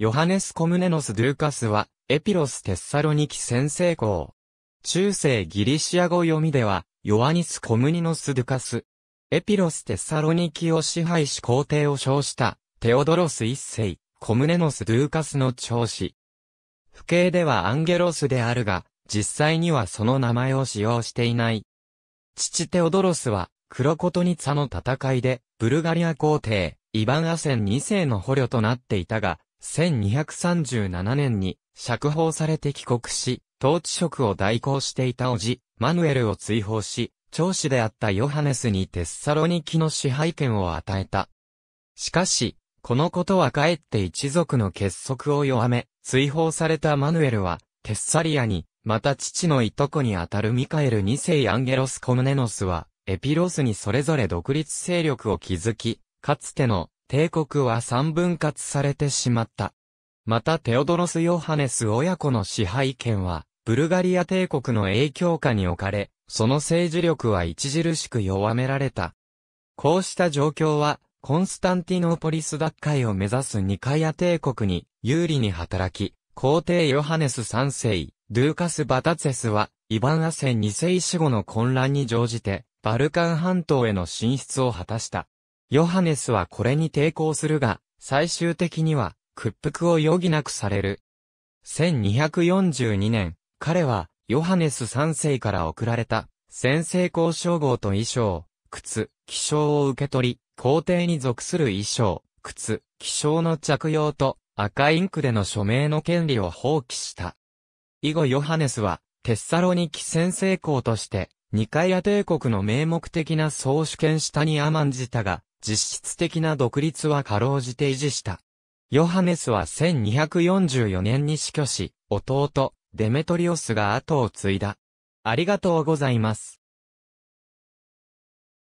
ヨハネス・コムネノス・ドゥーカスは、エピロス・テッサロニキ先生校。中世ギリシア語読みでは、ヨアニス・コムニノス・ドゥカス。エピロス・テッサロニキを支配し皇帝を称した、テオドロス一世、コムネノス・ドゥーカスの長子。父兄ではアンゲロスであるが、実際にはその名前を使用していない。父テオドロスは、クロコトニツァの戦いで、ブルガリア皇帝、イヴァン・アセン二世の捕虜となっていたが、1237年に釈放されて帰国し、統治職を代行していた叔父、マヌエルを追放し、長子であったヨハネスにテッサロニキの支配権を与えた。しかし、このことはかえって一族の結束を弱め、追放されたマヌエルは、テッサリアに、また父のいとこにあたるミカエル二世アンゲロス・コムネノスは、エピロスにそれぞれ独立勢力を築き、かつての帝国は三分割されてしまった。またテオドロス・ヨハネス親子の支配権は、ブルガリア帝国の影響下に置かれ、その政治力は著しく弱められた。こうした状況は、コンスタンティノーポリス奪回を目指すニカヤ帝国に有利に働き、皇帝ヨハネス3世、ドゥーカス・バタツェスは、イヴァン・アセン2世死後の混乱に乗じて、バルカン半島への進出を果たした。ヨハネスはこれに抵抗するが、最終的には屈服を余儀なくされる。1242年、彼はヨハネス3世から贈られた先制校称号と衣装、靴、気象を受け取り、皇帝に属する衣装、靴、気象の着用と赤インクでの署名の権利を放棄した。以後ヨハネスはテッサロニキ先制校としてニカイア帝国の名目的な総主権下に甘んじたが、実質的な独立は過労じて維持した。ヨハネスは1244年に死去し、弟、デメトリオスが後を継いだ。ありがとうございます。